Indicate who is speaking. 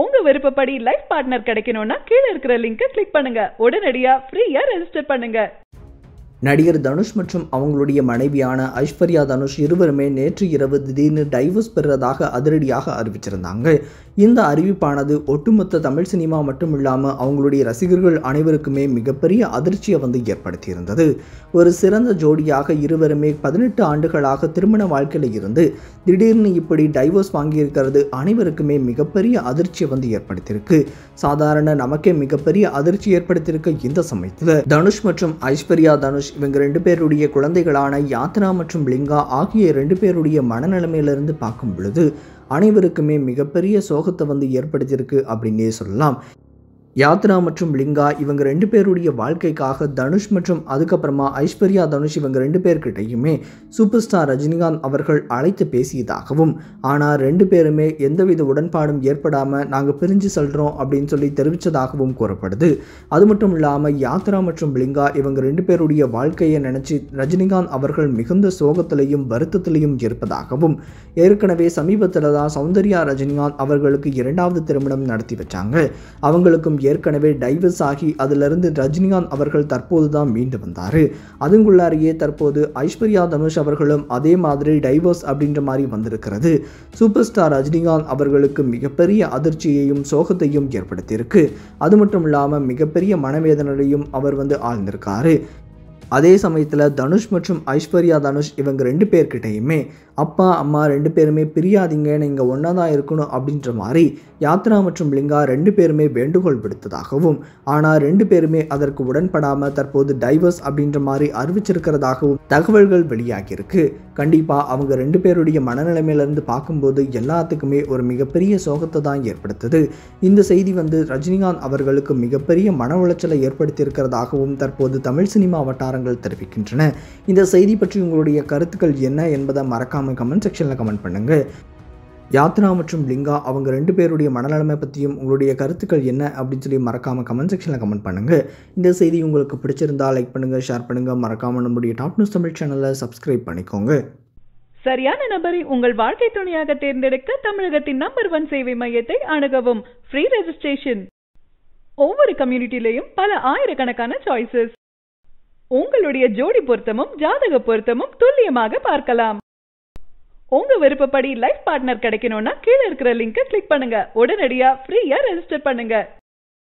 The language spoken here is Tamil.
Speaker 1: உங்க விருப்பப்படி லைஃப் பார்ட்னர் கிடைக்கணும்னா கீழே இருக்கிற லிங்கை கிளிக் பண்ணுங்க உடனடியா ஃப்ரீயா ரெஜிஸ்டர் பண்ணுங்க
Speaker 2: நடிகர் தனுஷ் மற்றும் அவங்களுடைய மனைவியான ஐஸ்வர்யா தனுஷ் இருவருமே நேற்று இரவு திடீர்னு டைவர்ஸ் பெறுறதாக அதிரடியாக அறிவிச்சிருந்தாங்க இந்த அறிவிப்பானது ஒட்டுமொத்த தமிழ் சினிமா மட்டும் இல்லாமல் அவங்களுடைய ரசிகர்கள் அனைவருக்குமே மிகப்பெரிய அதிர்ச்சியை வந்து ஏற்படுத்தியிருந்தது ஒரு சிறந்த ஜோடியாக இருவருமே பதினெட்டு ஆண்டுகளாக திருமண வாழ்க்கையில் இருந்து திடீர்னு இப்படி டைவோர்ஸ் வாங்கியிருக்கிறது அனைவருக்குமே மிகப்பெரிய அதிர்ச்சியை வந்து ஏற்படுத்தியிருக்கு சாதாரண நமக்கே மிகப்பெரிய அதிர்ச்சி ஏற்படுத்தியிருக்க இந்த சமயத்தில் தனுஷ் மற்றும் ஐஸ்வர்யா தனுஷ் இவங்க ரெண்டு பேருடைய குழந்தைகளான யாத்ரா மற்றும் லிங்கா ஆகிய ரெண்டு பேருடைய மனநிலைமையிலிருந்து பார்க்கும் பொழுது அனைவருக்குமே மிகப்பெரிய சோகத்தை வந்து ஏற்படுத்தியிருக்கு அப்படின்னே சொல்லலாம் யாத்ரா மற்றும் லிங்கா இவங்க ரெண்டு பேருடைய வாழ்க்கைக்காக தனுஷ் மற்றும் அதுக்கப்புறமா ஐஸ்வர்யா தனுஷ் இவங்க ரெண்டு பேர்கிட்டையுமே சூப்பர் ஸ்டார் ரஜினிகாந்த் அவர்கள் அழைத்து பேசியதாகவும் ஆனால் ரெண்டு பேருமே எந்தவித உடன்பாடும் ஏற்படாமல் நாங்கள் பிரிஞ்சு செல்கிறோம் அப்படின்னு சொல்லி தெரிவித்ததாகவும் கூறப்படுது அது மட்டும் இல்லாமல் யாத்ரா மற்றும் லிங்கா இவங்க ரெண்டு பேருடைய வாழ்க்கையை நினச்சி ரஜினிகாந்த் அவர்கள் மிகுந்த சோகத்திலையும் வருத்தத்திலையும் இருப்பதாகவும் ஏற்கனவே சமீபத்தில் தான் சௌந்தர்யா ரஜினிகாந்த் அவர்களுக்கு இரண்டாவது திருமணம் நடத்தி வச்சாங்க அவங்களுக்கும் ஏற்கனவே டைவர்ஸ் ஆகி அதிலிருந்து ரஜினிகாந்த் அவர்கள் தற்போது தான் மீண்டு வந்தார் அதுங்குள்ளாரியே தற்போது ஐஸ்வர்யா தனுஷ் அவர்களும் அதே மாதிரி டைவர்ஸ் அப்படின்ற மாதிரி வந்திருக்கிறது சூப்பர் ஸ்டார் ரஜினிகாந்த் அவர்களுக்கு மிகப்பெரிய அதிர்ச்சியையும் சோகத்தையும் ஏற்படுத்தியிருக்கு அது மட்டும் இல்லாமல் மிகப்பெரிய மனவேதனையும் அவர் வந்து ஆழ்ந்திருக்காரு அதே சமயத்தில் தனுஷ் மற்றும் ஐஸ்வர்யா தனுஷ் இவங்க ரெண்டு பேர்கிட்டையுமே அப்பா அம்மா ரெண்டு பேருமே பிரியாதீங்க நீங்கள் ஒன்றா தான் இருக்கணும் அப்படின்ற மாதிரி யாத்ரா மற்றும் லிங்கா ரெண்டு பேருமே வேண்டுகோள் விடுத்ததாகவும் ஆனால் ரெண்டு பேருமே அதற்கு உடன்படாமல் தற்போது டைவர்ஸ் அப்படின்ற மாதிரி அறிவிச்சிருக்கிறதாகவும் தகவல்கள் வெளியாகியிருக்கு கண்டிப்பாக அவங்க ரெண்டு பேருடைய மனநிலைமையிலேருந்து பார்க்கும்போது எல்லாத்துக்குமே ஒரு மிகப்பெரிய சோகத்தை தான் ஏற்படுத்துது இந்த செய்தி வந்து ரஜினிகாந்த் அவர்களுக்கு மிகப்பெரிய மன உளைச்சலை ஏற்படுத்தியிருக்கிறதாகவும் தற்போது தமிழ் சினிமா வட்டார வட்டாரங்கள் தெரிவிக்கின்றன இந்த செய்தி பற்றி உங்களுடைய கருத்துக்கள் என்ன என்பதை மறக்காமல் கமெண்ட் செக்ஷனில் கமெண்ட் பண்ணுங்கள் யாத்ரா மற்றும் லிங்கா அவங்க ரெண்டு பேருடைய மனநலமை பற்றியும் உங்களுடைய கருத்துக்கள் என்ன அப்படின்னு சொல்லி மறக்காமல் கமெண்ட் செக்ஷனில் கமெண்ட் பண்ணுங்கள் இந்த செய்தி உங்களுக்கு பிடிச்சிருந்தால் லைக் பண்ணுங்கள் ஷேர் பண்ணுங்கள் மறக்காமல் நம்முடைய டாப் நியூஸ் தமிழ் சேனலை சப்ஸ்கிரைப் பண்ணிக்கோங்க
Speaker 1: சரியான நபரை உங்கள் வாழ்க்கை துணையாக தேர்ந்தெடுக்க தமிழகத்தின் நம்பர் ஒன் சேவை மையத்தை அணுகவும் ஃப்ரீ ரெஜிஸ்ட்ரேஷன் ஒவ்வொரு கம்யூனிட்டிலையும் பல ஆயிரக்கணக்கான சாய்ஸஸ் உங்களுடைய ஜோடி பொருத்தமும் ஜாதக பொருத்தமும் துல்லியமாக பார்க்கலாம் உங்க விருப்பப்படி லைஃப் பார்ட்னர் கிடைக்கணும்னா கீழே இருக்கிற லிங்கை கிளிக் பண்ணுங்க உடனடியா ஃப்ரீயா ரெஜிஸ்டர் பண்ணுங்க